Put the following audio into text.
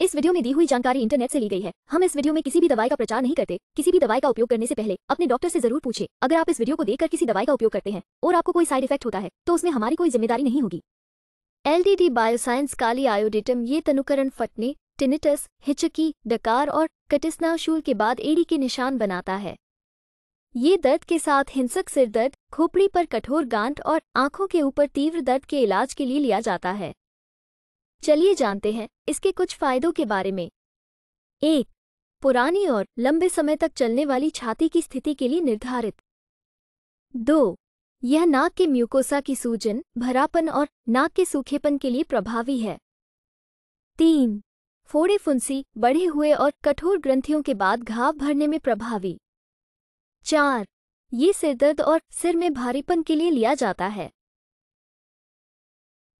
इस वीडियो में दी हुई जानकारी इंटरनेट से ली गई है हम इस वीडियो में किसी भी दवाई का प्रचार नहीं करते किसी भी दवाई का उपयोग करने से पहले अपने डॉक्टर से जरूर पूछे अगर आप इस वीडियो को देखकर किसी दवाई का उपयोग करते हैं और आपको कोई साइड इफेक्ट होता है तो उसमें हमारी कोई जिम्मेदारी नहीं होगी एलडीडी बायोसाइंस काली आयोडेटम ये तनुकरण फटने टिनिटस हिचकी डकार और कटिस्ना शूल के बाद एडी के निशान बनाता है ये दर्द के साथ हिंसक सिर दर्द खोपड़ी पर कठोर गांठ और आंखों के ऊपर तीव्र दर्द के इलाज के लिए लिया जाता है चलिए जानते हैं इसके कुछ फायदों के बारे में एक पुरानी और लंबे समय तक चलने वाली छाती की स्थिति के लिए निर्धारित दो यह नाक के म्यूकोसा की सूजन भरापन और नाक के सूखेपन के लिए प्रभावी है तीन फोड़े फुंसी बढ़े हुए और कठोर ग्रंथियों के बाद घाव भरने में प्रभावी चार ये सिरदर्द और सिर में भारीपन के लिए लिया जाता है